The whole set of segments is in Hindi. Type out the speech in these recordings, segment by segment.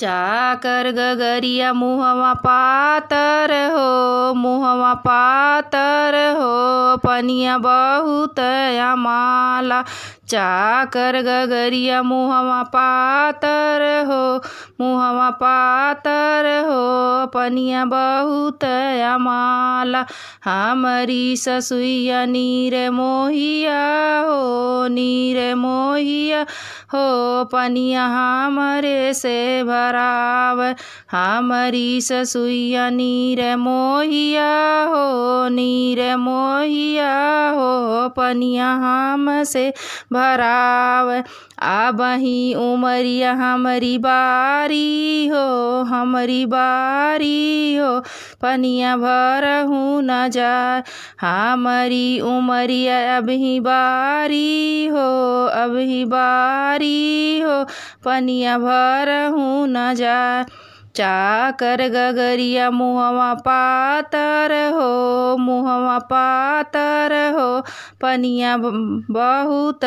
चाकर गगरिया मुहवा पातर हो मुहवा पातर हो पनिया बहुत माला चाकर गगरिया मुहवा पातर हो मुहवा पातर हो पनिया बहुत अमाला हमारी ससुईया नीर मोहिया हो नीर मोहिया हो पनिया हमारे से भराव हमारी ससुईया नीर मोहिया हो नीर मोहिया हो पनिया हम से भराव ही उमरिया हमारी बारी हो हमारी बारी हो पनिया भर हूँ न जाय हमारी उमरिया अभी बारी हो अभी बारी हो पनिया भर हूँ न जाय चाकर गगरिया मुहवा पातर हो मुहवा पातर हो पनिया बहुत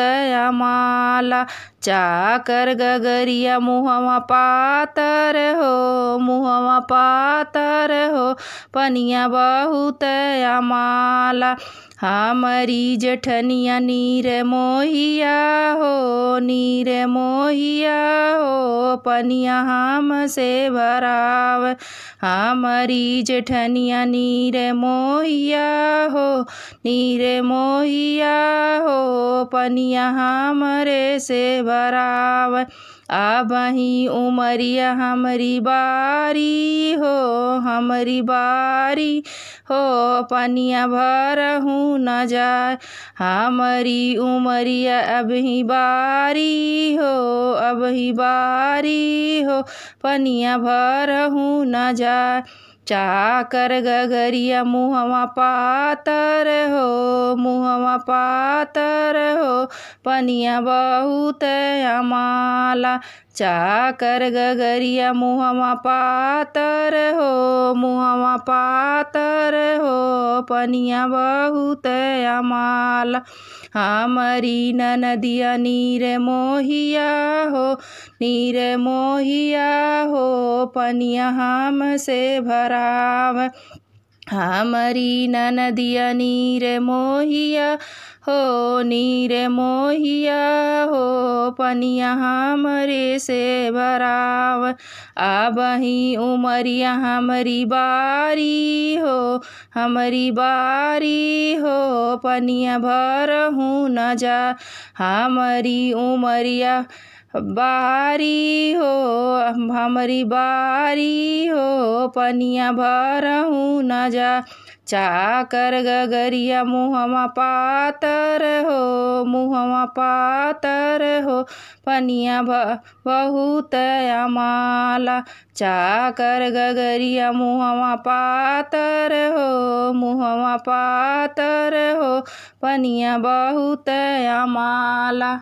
माला चाकर गगरिया मुहवा पातर हो मुहवा पातर हो पनिया बहुत माला हमारी जठनिया नीर मोहिया हो नीर मोहिया हो पनिया हम से भराव हमारी जठनिया नीर मोहिया हो नीरे मोहिया हो पनिया हमरे से अब ही उमरिया हमरी बारी हो हमरी बारी हो पनिया भर हूँ न जाए हमारी उमरिया अब ही बारी हो अब ही बारी हो पनिया भर हूँ न जाए चाह कर गगरिया मुहवा पातर हो मुहवा पातर हो पनिया बहुत अमाला चाह कर गगरिया मुहवा पातर हो मुहवा पातर हो पनिया बहुत अमाला हमारी नदिया नीर मोहिया हो नीर मोहिया हो पनिया हम से भरा राम हमारी ननदिया नीर मोहिया हो नीर मोहिया हो पनिया हमारे से बराव अब ही उमरिया हमारी बारी हो हमारी बारी हो पनिया भर हूँ न जा हमारी उमरिया बारी हो हमारी बारी हो पनिया हूँ न जा चाकर गगरिया मुहमा पातर हो मुहमा पातर हो पनिया बहुत अमाला चाकर गगरिया मुहमा पातर हो मुहमा पातर हो पनिया बहुत अमाला